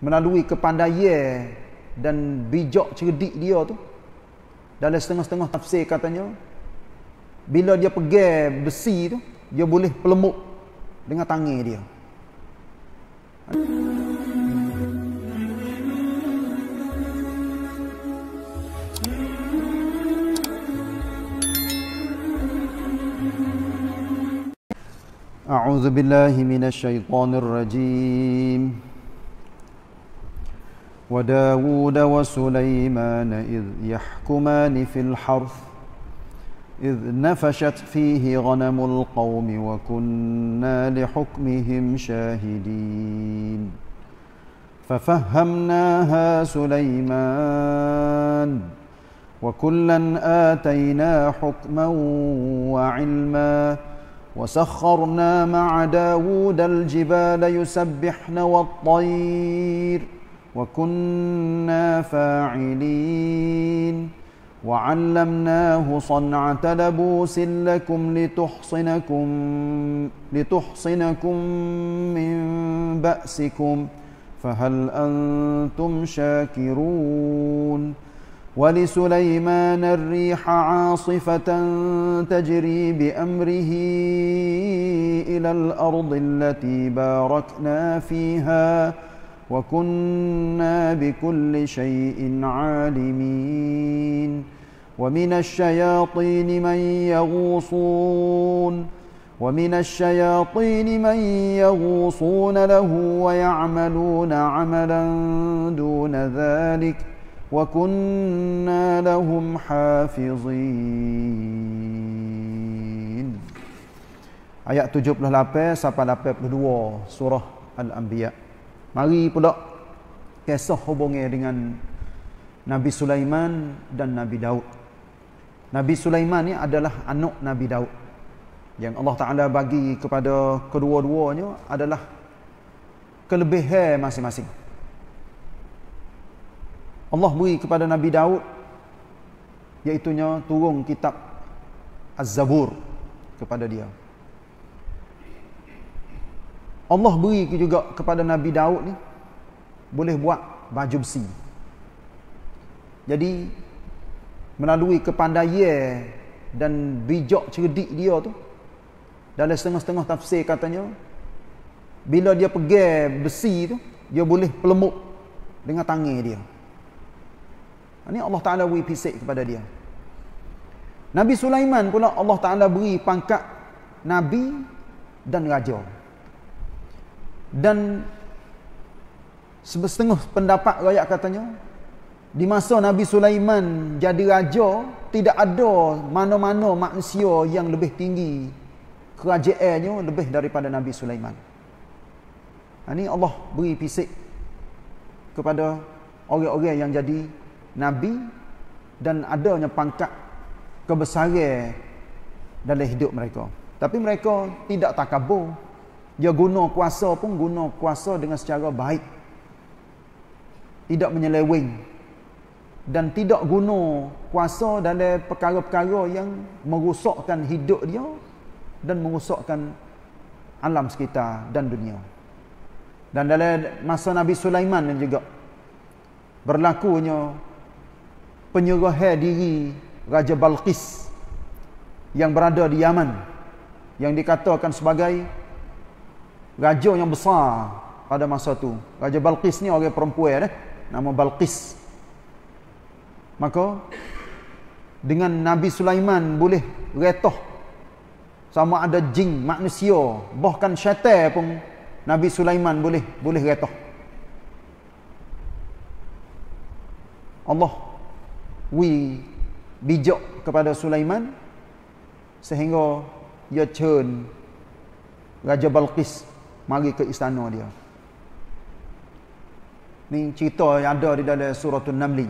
melalui kepandaian dan bijak cerdik dia tu dalam setengah-setengah tafsir katanya bila dia pegang besi tu dia boleh pelemuk dengan tangan dia A'udzu billahi minasy syaithanir rajim وداود وسليمان إذ يحكمان في الحرث إذ نفشت فيه غنم القوم وكنا لحكمهم شاهدين ففهمناها سليمان وكلا آتينا حكما وعلما وسخرنا مع داود الجبال يسبحن والطير ۖ وكنا فاعلين وعلمناه صنعه لبوس لكم لتحصنكم لتحصنكم من باسكم فهل انتم شاكرون ولسليمان الريح عاصفه تجري بامره الى الارض التي باركنا فيها وكنا بكل شيء عالمين ومن الشياطين من يغوصون ومن الشياطين من يغوصون له ويعملون عملا دون ذلك وكنا لهم حافظين آيات 78 sampai 82 سورة الأنبياء Mari pula kisah hubungnya dengan Nabi Sulaiman dan Nabi Daud. Nabi Sulaiman ni adalah anak Nabi Daud. Yang Allah Ta'ala bagi kepada kedua-duanya adalah kelebihan masing-masing. Allah beri kepada Nabi Daud iaitunya turun kitab Az-Zabur kepada dia. Allah beri juga kepada Nabi Daud ni boleh buat baju besi. Jadi melalui kepandaian dan bijak cerdik dia tu dalam setengah-setengah tafsir katanya bila dia pegang besi tu dia boleh pelemuk dengan tangan dia. Ini Allah Taala beri pisik kepada dia. Nabi Sulaiman pula Allah Taala beri pangkat nabi dan raja dan setengah pendapat rakyat katanya di masa Nabi Sulaiman jadi raja tidak ada mana-mana manusia yang lebih tinggi kerajaannya lebih daripada Nabi Sulaiman ini ha, Allah beri pisik kepada orang-orang yang jadi Nabi dan adanya pangkat kebesaran dalam hidup mereka tapi mereka tidak takabur dia guna kuasa pun guna kuasa dengan secara baik. Tidak menyeleweng. Dan tidak guna kuasa dalam perkara-perkara yang merusakkan hidup dia dan merusakkan alam sekitar dan dunia. Dan dalam masa Nabi Sulaiman juga berlakunya penyerahan diri Raja Balqis yang berada di Yaman yang dikatakan sebagai raja yang besar pada masa tu raja Balqis ni orang perempuan eh nama Balqis maka dengan Nabi Sulaiman boleh retoh sama ada jin manusia bahkan syaitan pun Nabi Sulaiman boleh boleh retoh Allah wi bijak kepada Sulaiman sehingga ia churn Raja Balqis mari ke istana dia ni cerita yang ada di dalam surah An-Naml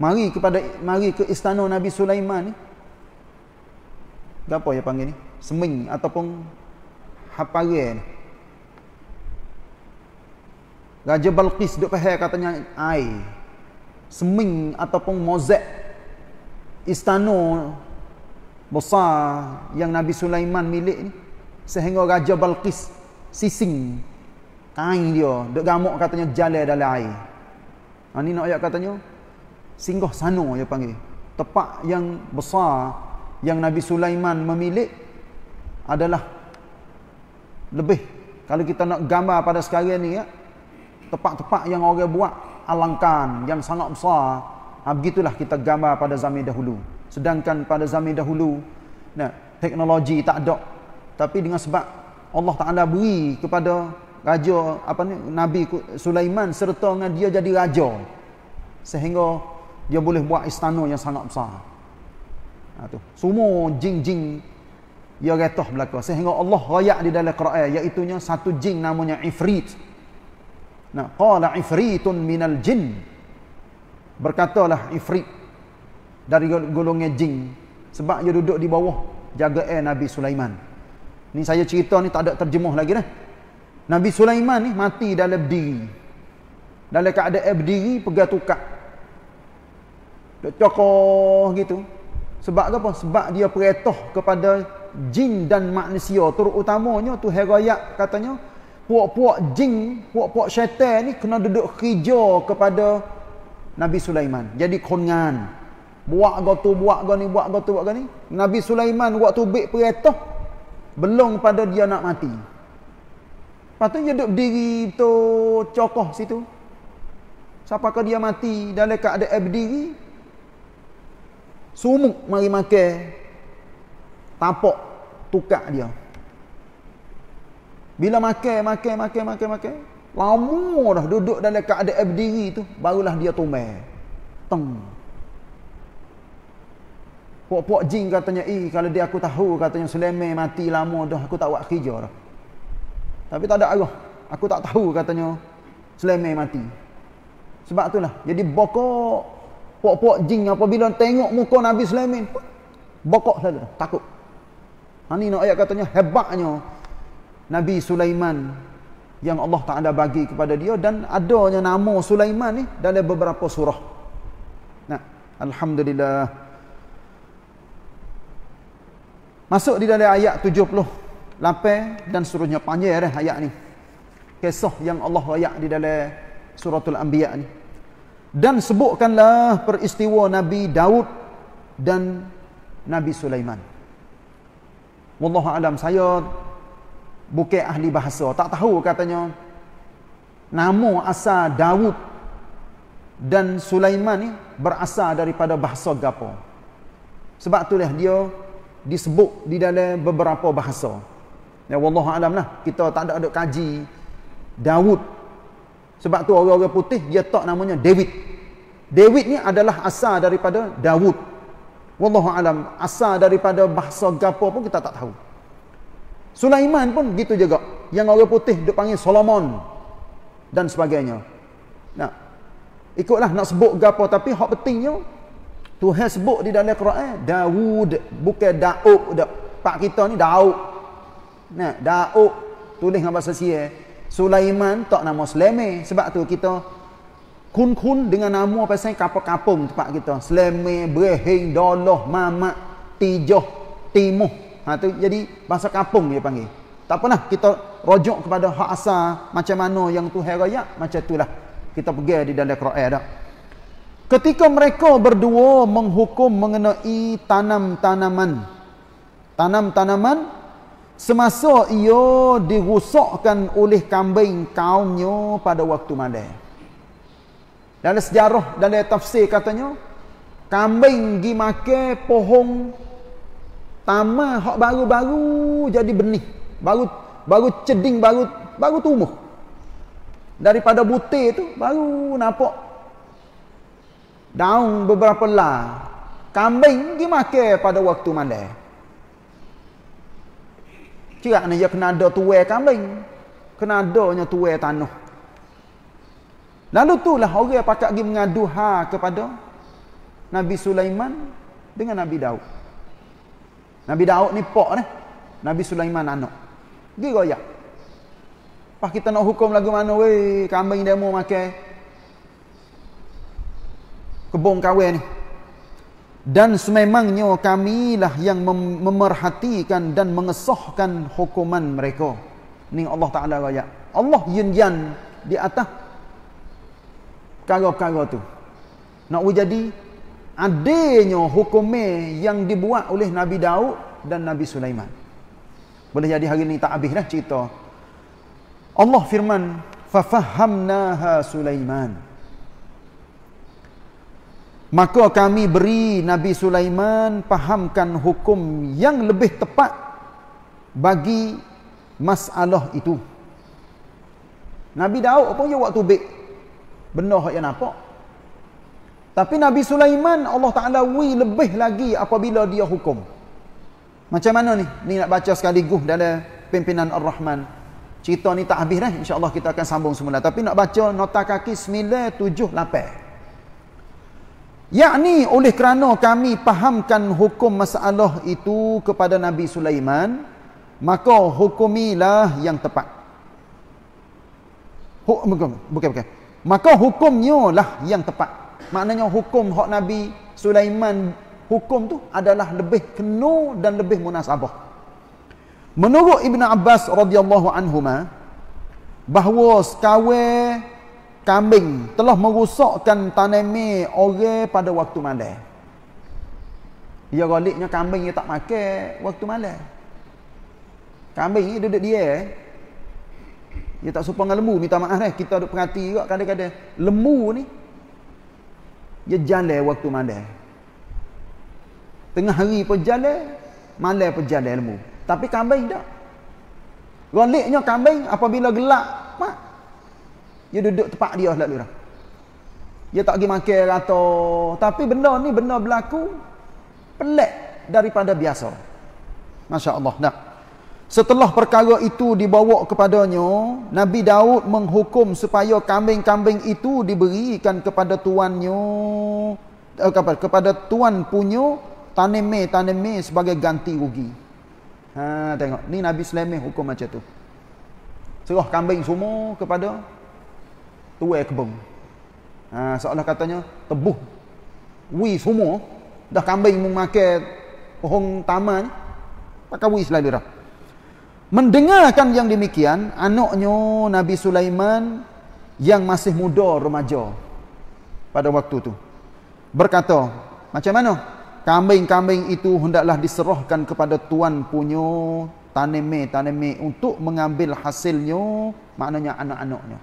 mari kepada mari ke istana Nabi Sulaiman ni apa dia panggil ni semeng ataupun haparan Raja Balqis duk pahal katanya air semeng ataupun mozek istana besar yang Nabi Sulaiman milik ni sehingga Raja Balqis sising kain dia duk gamuk katanya jalan dalam air ha, ni nak ayat katanya singgah sano dia panggil tempat yang besar yang Nabi Sulaiman memilik adalah lebih kalau kita nak gambar pada sekarang ni ya, tempat-tempat yang orang buat alangkan yang sangat besar ha, begitulah kita gambar pada zaman dahulu sedangkan pada zaman dahulu nah, teknologi tak ada tapi dengan sebab Allah Taala beri kepada raja apa ni Nabi Sulaiman serta dengan dia jadi raja sehingga dia boleh buat istana yang sangat besar. Ha, tu. Semua jin-jin dia retah belaka sehingga Allah royak di dalam Quran iaitu satu jin namanya Ifrit. Nah, qala Ifritun minal jin. Berkatalah Ifrit dari golongan jin sebab dia duduk di bawah jagaan eh, Nabi Sulaiman. Ni saya cerita ni tak ada terjemuh lagi dah. Nabi Sulaiman ni mati dalam diri. Dalam keadaan berdiri pegang tukak. Dok cokoh gitu. Sebab apa? Sebab dia peretoh kepada jin dan manusia. Terutamanya tu herayat katanya puak-puak jin, puak-puak syaitan ni kena duduk kerja kepada Nabi Sulaiman. Jadi kongan. Buat gotu, buat gani, buat gotu, buat gani. Nabi Sulaiman waktu bik peretoh belum pada dia nak mati. Lepas tu dia duduk berdiri tu cokoh situ. Siapakah dia mati dalam keadaan berdiri? Sumuk mari makan. Tapak tukar dia. Bila makan, makan, makan, makan, makan. Lama dah duduk dalam keadaan berdiri tu. Barulah dia tumbang. Tengah. Puak-puak jin katanya, eh kalau dia aku tahu katanya Sulaiman mati lama dah, aku tak buat kerja dah. Tapi tak ada Allah. Aku tak tahu katanya Sulaiman mati. Sebab itulah. Jadi bokok puak-puak jin apabila tengok muka Nabi Sulaiman, bokok saja takut. Ha ni nak ayat katanya hebatnya Nabi Sulaiman yang Allah Taala bagi kepada dia dan adanya nama Sulaiman ni dalam beberapa surah. Nah, alhamdulillah. Masuk di dalam ayat 70 Lampir dan suruhnya panjang ya, ayat ni Kisah yang Allah ayat di dalam suratul Anbiya ni Dan sebutkanlah peristiwa Nabi Daud dan Nabi Sulaiman Wallahu alam saya bukan ahli bahasa tak tahu katanya nama asal Daud dan Sulaiman ni berasal daripada bahasa gapo sebab itulah dia disebut di dalam beberapa bahasa. Ya wallahu alam lah kita tak ada ada kaji Dawud Sebab tu orang-orang putih dia tak namanya David. David ni adalah asal daripada Dawud. Wallahu alam asal daripada bahasa gapo pun kita tak tahu. Sulaiman pun gitu juga. Yang orang putih dia panggil Solomon dan sebagainya. Nah. Ikutlah nak sebut gapo tapi hak pentingnya Tuhan sebut di dalam Quran Dawud bukan Daud da, pak kita ni Daud nah Daud tulis dengan bahasa Syiah Sulaiman tak nama Sulaime sebab tu kita kun-kun dengan nama apa sai kapung-kapung tempat kita Sulaime Brehing Doloh Mamak Tijoh Timuh ha tu jadi bahasa kapung dia panggil tak apalah kita rojok kepada hak asal macam mana yang Tuhan raya macam itulah kita pergi di dalam Quran dah Ketika mereka berdua menghukum mengenai tanam-tanaman. Tanam-tanaman semasa ia digusokkan oleh kambing kaumnya pada waktu madai. Dalam sejarah, dalam tafsir katanya, kambing gi make pohong tama hok baru-baru jadi benih. Baru baru ceding, baru baru tumbuh. Daripada butir itu, baru nampak daun beberapa lah kambing dimakan pada waktu mana kira ni dia kena ada tuai kambing kena adanya tuai tanah lalu itulah orang pakak pergi mengadu ha kepada Nabi Sulaiman dengan Nabi Daud Nabi Daud ni pok ni Nabi Sulaiman anak pergi royak lepas kita nak hukum lagu mana weh kambing demo makan kebun kawin ni dan sememangnya kamilah yang mem memerhatikan dan mengesahkan hukuman mereka ni Allah Ta'ala raya Allah yinjan di atas perkara-perkara tu nak jadi adanya hukumnya yang dibuat oleh Nabi Daud dan Nabi Sulaiman boleh jadi hari ni tak habis dah cerita Allah firman fafahamnaha Sulaiman Maka kami beri Nabi Sulaiman fahamkan hukum yang lebih tepat bagi masalah itu. Nabi Daud pun dia waktu baik. Benar yang nampak. Tapi Nabi Sulaiman Allah Ta'ala wui lebih lagi apabila dia hukum. Macam mana ni? Ni nak baca sekali sekaligus dalam pimpinan Ar-Rahman. Cerita ni tak habis dah. InsyaAllah kita akan sambung semula. Tapi nak baca nota kaki 9, 7, 8. Yakni oleh kerana kami fahamkan hukum masalah itu kepada Nabi Sulaiman, maka hukumilah yang tepat. Hukum, bukan, bukan. Maka hukumnya lah yang tepat. Maknanya hukum hak Nabi Sulaiman hukum tu adalah lebih kenu dan lebih munasabah. Menurut Ibn Abbas radhiyallahu anhuma bahawa sekawai kambing telah merusakkan tanami orang pada waktu malam. Ya galiknya kambing dia tak makan waktu malam. Kambing dia duduk dia. Eh. Dia tak suka dengan lembu. Minta maaf eh. Kita duduk perhati juga kadang-kadang. Lembu ni. Dia jalan waktu malam. Tengah hari pun jalan. Malam pun jalan lembu. Tapi kambing tak. Galiknya kambing apabila gelap. Mak. Dia duduk tempat dia selalu dah. Dia tak pergi makan rata. Tapi benda ni benda berlaku Pelak daripada biasa. Masya Allah. Nah. Setelah perkara itu dibawa kepadanya, Nabi Daud menghukum supaya kambing-kambing itu diberikan kepada tuannya, eh, kepada, kepada tuan punya tanime-tanime sebagai ganti rugi. Ha, tengok, ni Nabi Sulaiman hukum macam tu. Serah kambing semua kepada tu ekbong. Ha, seolah katanya tebuh wi semua dah kambing memakai makan pohon taman pakai wi selalu dah. Mendengarkan yang demikian, anaknya Nabi Sulaiman yang masih muda remaja pada waktu tu berkata, "Macam mana? Kambing-kambing itu hendaklah diserahkan kepada tuan punya tanam-tanam untuk mengambil hasilnya, maknanya anak-anaknya."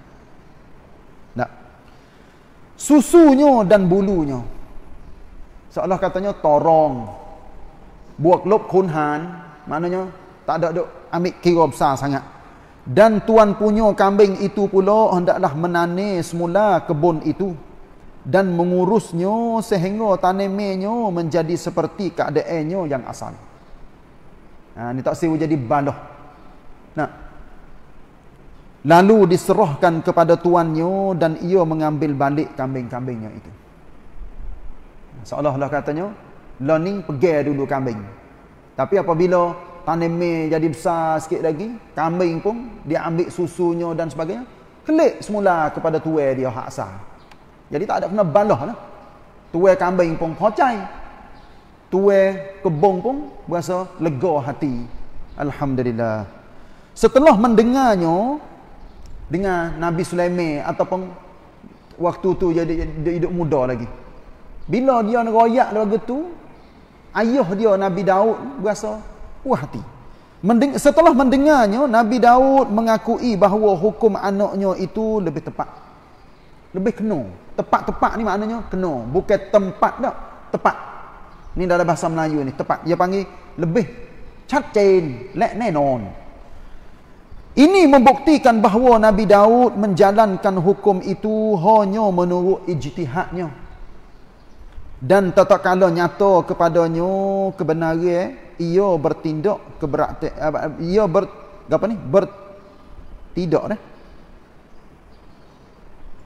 susunya dan bulunya seolah katanya torong buat lop kunhan maknanya tak ada dok ambil kira besar sangat dan tuan punya kambing itu pula hendaklah menani semula kebun itu dan mengurusnya sehingga tanamannya menjadi seperti keadaannya yang asal ha, ini tak sewa jadi baloh nak Lalu diserahkan kepada tuannya dan ia mengambil balik kambing-kambingnya itu. Seolah-olah katanya, learning pergi dulu kambing. Tapi apabila tanam jadi besar sikit lagi, kambing pun dia ambil susunya dan sebagainya, klik semula kepada tuan dia hak sah. Jadi tak ada kena balah lah. Tuan kambing pun hocai. Tuan kebong pun berasa lega hati. Alhamdulillah. Setelah mendengarnya, dengan Nabi Sulaiman ataupun waktu tu dia, dia, dia hidup muda lagi bila dia nak ngeroyak lagu tu ayah dia Nabi Daud berasa puas hati Mending, setelah mendengarnya Nabi Daud mengakui bahawa hukum anaknya itu lebih tepat lebih kena tepat-tepat ni maknanya kena bukan tempat tak tepat ni dalam bahasa Melayu ni tepat dia panggil lebih cacin let nenon ini membuktikan bahawa Nabi Daud menjalankan hukum itu hanya menurut ijtihadnya. Dan tetap kalau nyata kepadanya kebenaran eh, ia bertindak keberat, ia ber apa ni ber tidak eh?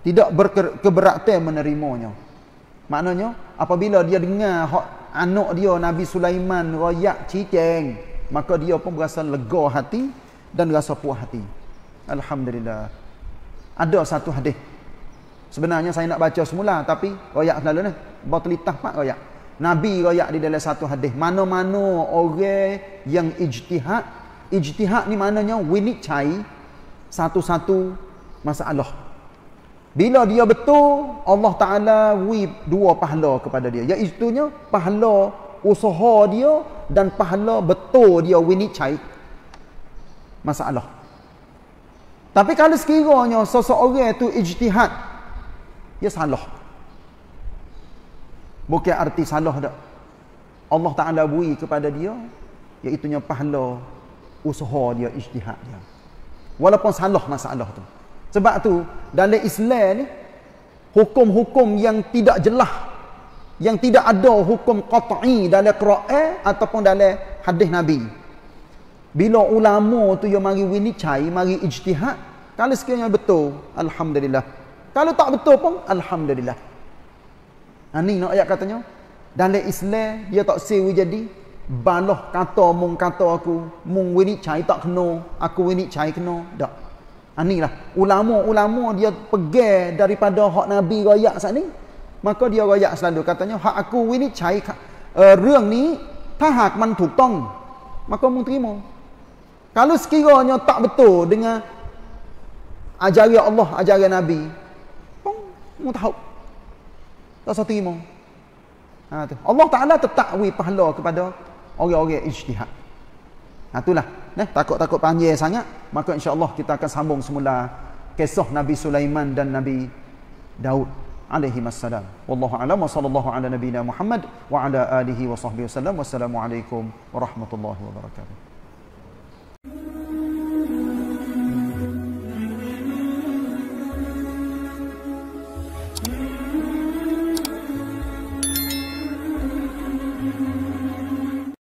tidak berkeberatan menerimanya maknanya apabila dia dengar hak anak dia Nabi Sulaiman royak ciceng, maka dia pun berasa lega hati dan rasa puas hati. Alhamdulillah. Ada satu hadis. Sebenarnya saya nak baca semula tapi royak selalu ni. Batlitah pak royak. Nabi royak di dalam satu hadis. Mana-mana orang yang ijtihad. Ijtihad ni maknanya winik cai satu-satu masalah. Bila dia betul, Allah Ta'ala wi dua pahala kepada dia. Iaitu pahala usaha dia dan pahala betul dia winik cai masalah. Tapi kalau sekiranya seseorang itu ijtihad, ia salah. Bukan arti salah tak. Allah Ta'ala bui kepada dia, iaitunya pahala usaha dia, ijtihad dia. Walaupun salah masalah tu. Sebab tu dalam Islam ni, hukum-hukum yang tidak jelas, yang tidak ada hukum qat'i dalam Quran ataupun dalam hadis Nabi bila ulama tu yang mari cai, mari ijtihad, kalau sekiranya betul, Alhamdulillah. Kalau tak betul pun, Alhamdulillah. Ini ha, nak ayat katanya, dalam Islam, dia tak sewi jadi, baloh kata mung kata aku, mung wini cai tak kena, aku wini cai kena, tak. Ini ha, lah, ulama-ulama dia pergi daripada hak Nabi rakyat saat ni, maka dia rakyat selalu katanya, hak aku winicai, uh, eh, ruang ni, tahak man tuk tong, maka mung terima. Kalau sekiranya tak betul dengan ajaran ya Allah, ajaran Nabi, pun tahu Tak usah terima. Ha, tu. Allah Ta'ala tetap tetakwi pahala kepada orang-orang ijtihad. Ha, itulah. Nah, eh, Takut-takut panjir sangat. Maka Allah kita akan sambung semula kisah Nabi Sulaiman dan Nabi Daud alaihi wassalam. Wallahu a'lam wa sallallahu ala nabina Muhammad wa ala alihi wa sahbihi wasallam. Wassalamualaikum warahmatullahi wabarakatuh.